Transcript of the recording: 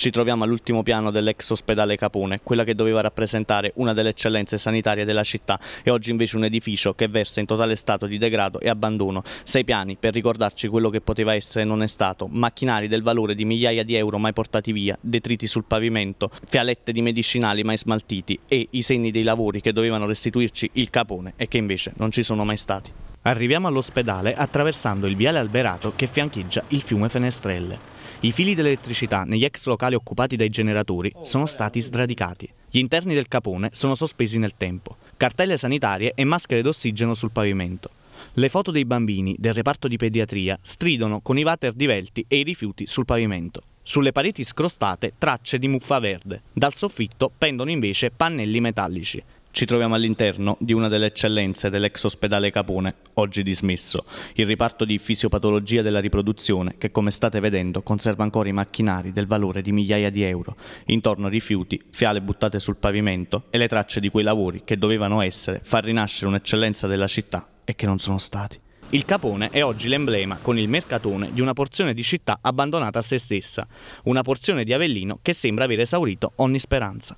ci troviamo all'ultimo piano dell'ex ospedale Capone, quella che doveva rappresentare una delle eccellenze sanitarie della città e oggi invece un edificio che versa in totale stato di degrado e abbandono. Sei piani per ricordarci quello che poteva essere e non è stato, macchinari del valore di migliaia di euro mai portati via, detriti sul pavimento, fialette di medicinali mai smaltiti e i segni dei lavori che dovevano restituirci il Capone e che invece non ci sono mai stati. Arriviamo all'ospedale attraversando il viale alberato che fiancheggia il fiume Fenestrelle. I fili dell'elettricità negli ex locali occupati dai generatori sono stati sradicati. Gli interni del capone sono sospesi nel tempo. Cartelle sanitarie e maschere d'ossigeno sul pavimento. Le foto dei bambini del reparto di pediatria stridono con i water divelti e i rifiuti sul pavimento. Sulle pareti scrostate tracce di muffa verde. Dal soffitto pendono invece pannelli metallici. Ci troviamo all'interno di una delle eccellenze dell'ex ospedale Capone, oggi dismesso, il riparto di fisiopatologia della riproduzione che come state vedendo conserva ancora i macchinari del valore di migliaia di euro, intorno rifiuti, fiale buttate sul pavimento e le tracce di quei lavori che dovevano essere far rinascere un'eccellenza della città e che non sono stati. Il Capone è oggi l'emblema, con il mercatone, di una porzione di città abbandonata a se stessa, una porzione di Avellino che sembra aver esaurito ogni speranza.